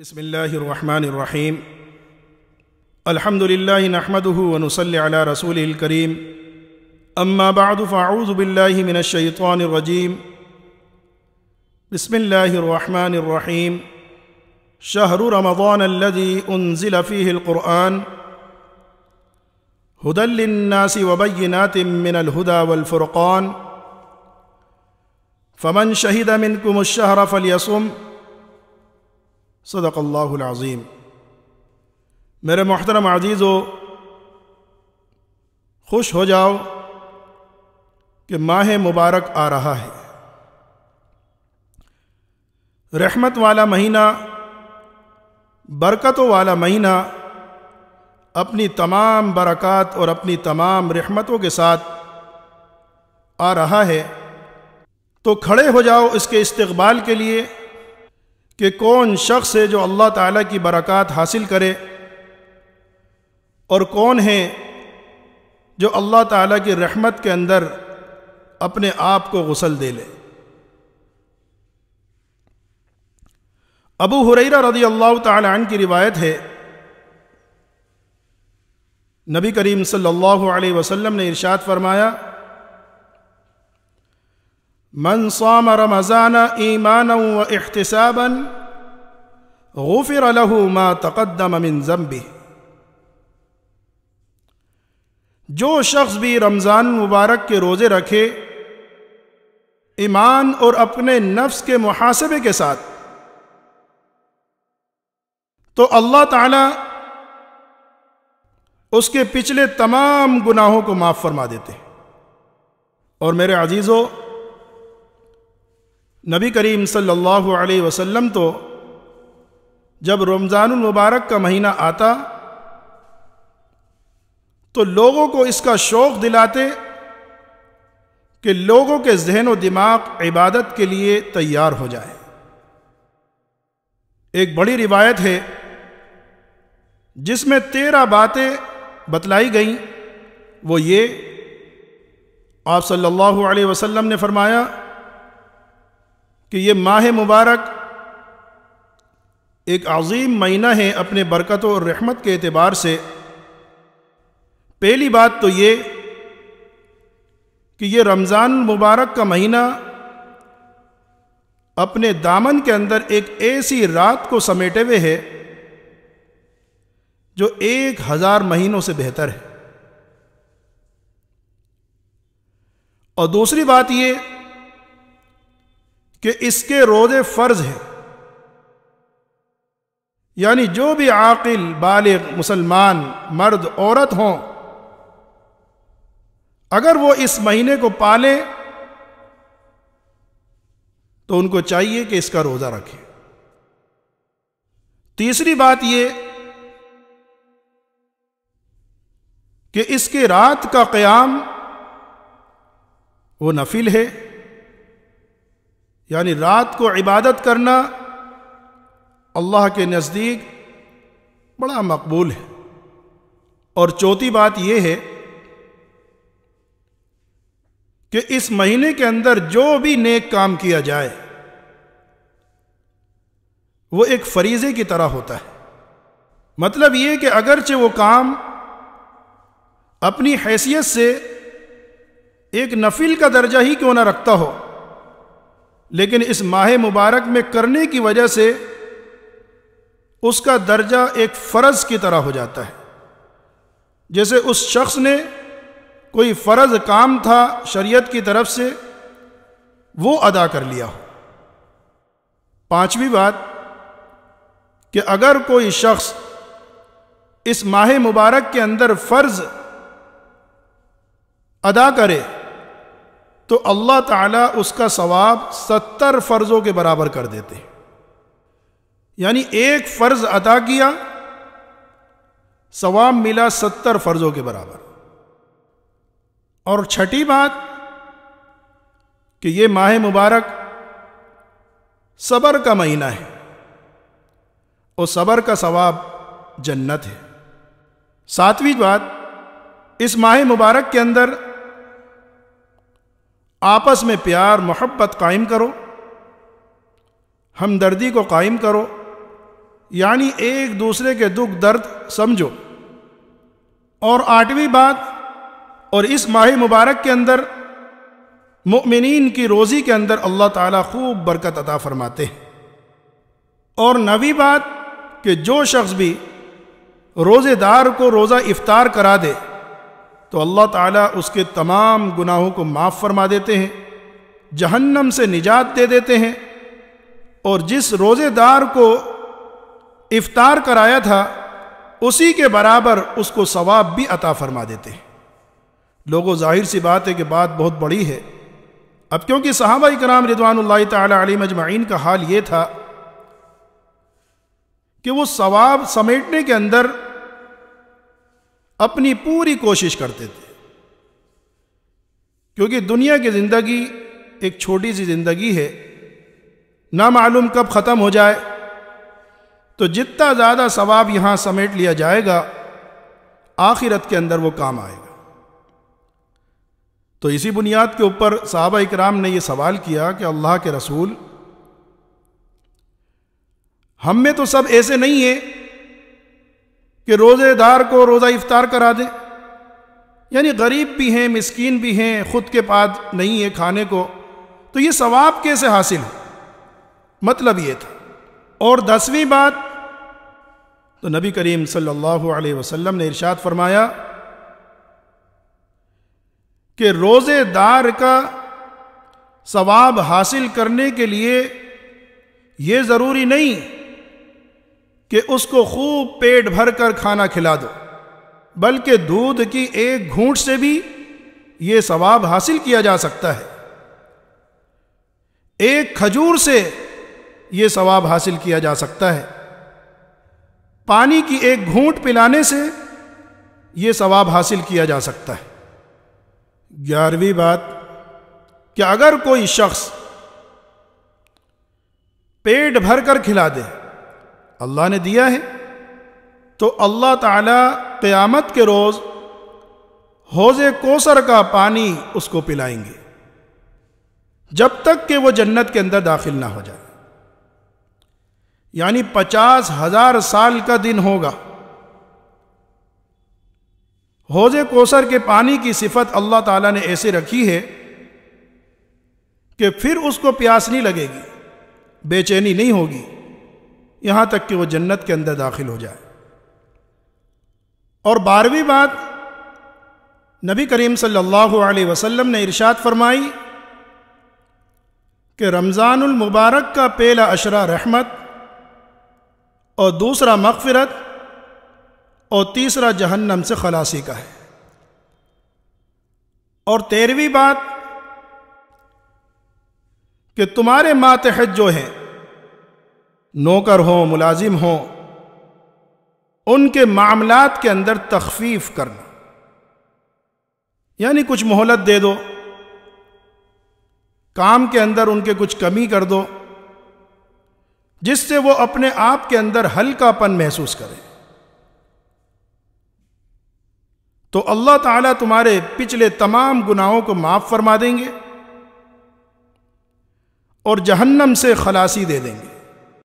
بسم الله الرحمن الرحيم الحمد لله نحمده ونصلي على رسوله الكريم أما بعد فأعوذ بالله من الشيطان الرجيم بسم الله الرحمن الرحيم شهر رمضان الذي أنزل فيه القرآن هدى للناس وبينات من الهدى والفرقان فمن شهد منكم الشهر فليصم صدق اللہ العظیم میرے محترم عزیز ہو خوش ہو جاؤ کہ ماہ مبارک آ رہا ہے رحمت والا مہینہ برکتوں والا مہینہ اپنی تمام برکات اور اپنی تمام رحمتوں کے ساتھ آ رہا ہے تو کھڑے ہو جاؤ اس کے استقبال کے لیے کہ کون شخص ہے جو اللہ تعالیٰ کی برکات حاصل کرے اور کون ہے جو اللہ تعالیٰ کی رحمت کے اندر اپنے آپ کو غسل دے لے ابو حریرہ رضی اللہ تعالیٰ عنہ کی روایت ہے نبی کریم صلی اللہ علیہ وسلم نے ارشاد فرمایا من صام رمضان ایمانا و احتسابا غفر له ما تقدم من ذنبه جو شخص بھی رمضان مبارک کے روزے رکھے ایمان اور اپنے نفس کے محاسبے کے ساتھ تو اللہ تعالی اس کے پچھلے تمام گناہوں کو معاف فرما دیتے اور میرے عزیزوں نبی کریم صلی اللہ علیہ وسلم تو جب رمضان المبارک کا مہینہ آتا تو لوگوں کو اس کا شوق دلاتے کہ لوگوں کے ذہن و دماغ عبادت کے لیے تیار ہو جائے ایک بڑی روایت ہے جس میں تیرہ باتیں بتلائی گئیں وہ یہ آپ صلی اللہ علیہ وسلم نے فرمایا کہ یہ ماہ مبارک ایک عظیم مہینہ ہے اپنے برکتوں اور رحمت کے اعتبار سے پہلی بات تو یہ کہ یہ رمضان مبارک کا مہینہ اپنے دامن کے اندر ایک ایسی رات کو سمیٹے ہوئے ہے جو ایک ہزار مہینوں سے بہتر ہے اور دوسری بات یہ کہ اس کے روزے فرض ہیں یعنی جو بھی عاقل بالغ مسلمان مرد عورت ہوں اگر وہ اس مہینے کو پالے تو ان کو چاہیے کہ اس کا روزہ رکھے تیسری بات یہ کہ اس کے رات کا قیام وہ نفل ہے یعنی رات کو عبادت کرنا اللہ کے نزدیک بڑا مقبول ہے اور چوتھی بات یہ ہے کہ اس مہینے کے اندر جو بھی نیک کام کیا جائے وہ ایک فریضے کی طرح ہوتا ہے مطلب یہ کہ اگرچہ وہ کام اپنی حیثیت سے ایک نفل کا درجہ ہی کیوں نہ رکھتا ہو لیکن اس ماہ مبارک میں کرنے کی وجہ سے اس کا درجہ ایک فرض کی طرح ہو جاتا ہے جیسے اس شخص نے کوئی فرض کام تھا شریعت کی طرف سے وہ ادا کر لیا ہو پانچویں بات کہ اگر کوئی شخص اس ماہ مبارک کے اندر فرض ادا کرے تو اللہ تعالیٰ اس کا ثواب ستر فرضوں کے برابر کر دیتے ہیں یعنی ایک فرض ادا کیا ثواب ملا ستر فرضوں کے برابر اور چھٹی بات کہ یہ ماہ مبارک صبر کا مہینہ ہے اور صبر کا ثواب جنت ہے ساتویں بات اس ماہ مبارک کے اندر آپس میں پیار محبت قائم کرو ہمدردی کو قائم کرو یعنی ایک دوسرے کے دکھ درد سمجھو اور آٹھویں بات اور اس ماہی مبارک کے اندر مؤمنین کی روزی کے اندر اللہ تعالیٰ خوب برکت عطا فرماتے ہیں اور نویں بات کہ جو شخص بھی روزے دار کو روزہ افطار کرا دے تو اللہ تعالیٰ اس کے تمام گناہوں کو معاف فرما دیتے ہیں جہنم سے نجات دے دیتے ہیں اور جس روزے دار کو افطار کرایا تھا اسی کے برابر اس کو ثواب بھی عطا فرما دیتے ہیں لوگوں ظاہر سی بات ہے کہ بات بہت بڑی ہے اب کیونکہ صحابہ کرام رضوان اللہ تعالی علیہ مجمعین کا حال یہ تھا کہ وہ ثواب سمیٹنے کے اندر اپنی پوری کوشش کرتے تھے کیونکہ دنیا کی زندگی ایک چھوٹی سی زندگی ہے نہ معلوم کب ختم ہو جائے تو جتنا زیادہ ثواب یہاں سمیٹ لیا جائے گا آخرت کے اندر وہ کام آئے گا تو اسی بنیاد کے اوپر صحابہ اکرام نے یہ سوال کیا کہ اللہ کے رسول ہم میں تو سب ایسے نہیں ہیں کہ روزے دار کو روزہ افطار کرا دیں یعنی غریب بھی ہیں مسکین بھی ہیں خود کے پاس نہیں ہے کھانے کو تو یہ ثواب کیسے حاصل ہو مطلب یہ تھا اور دسویں بات تو نبی کریم صلی اللہ علیہ وسلم نے ارشاد فرمایا کہ روزے دار کا ثواب حاصل کرنے کے لیے یہ ضروری نہیں کہ اس کو خوب پیٹ بھر کر کھانا کھلا دو بلکہ دودھ کی ایک گھونٹ سے بھی یہ ثواب حاصل کیا جا سکتا ہے ایک کھجور سے یہ ثواب حاصل کیا جا سکتا ہے پانی کی ایک گھونٹ پلانے سے یہ ثواب حاصل کیا جا سکتا ہے گیارہویں بات کہ اگر کوئی شخص پیٹ بھر کر کھلا دے اللہ نے دیا ہے تو اللہ تعالی قیامت کے روز حوض کوسر کا پانی اس کو پلائیں گے جب تک کہ وہ جنت کے اندر داخل نہ ہو جائے یعنی پچاس ہزار سال کا دن ہوگا حوض کوسر کے پانی کی صفت اللہ تعالیٰ نے ایسے رکھی ہے کہ پھر اس کو پیاس نہیں لگے گی بے چینی نہیں ہوگی یہاں تک کہ وہ جنت کے اندر داخل ہو جائے اور بارہویں بات نبی کریم صلی اللہ علیہ وسلم نے ارشاد فرمائی کہ رمضان المبارک کا پہلا اشرا رحمت اور دوسرا مغفرت اور تیسرا جہنم سے خلاصی کا ہے اور تیرہویں بات کہ تمہارے ماتحت جو ہیں نوکر ہوں ملازم ہوں ان کے معاملات کے اندر تخفیف کرنا یعنی کچھ مہلت دے دو کام کے اندر ان کے کچھ کمی کر دو جس سے وہ اپنے آپ کے اندر ہلکا پن محسوس کرے تو اللہ تعالیٰ تمہارے پچھلے تمام گناہوں کو معاف فرما دیں گے اور جہنم سے خلاصی دے دیں گے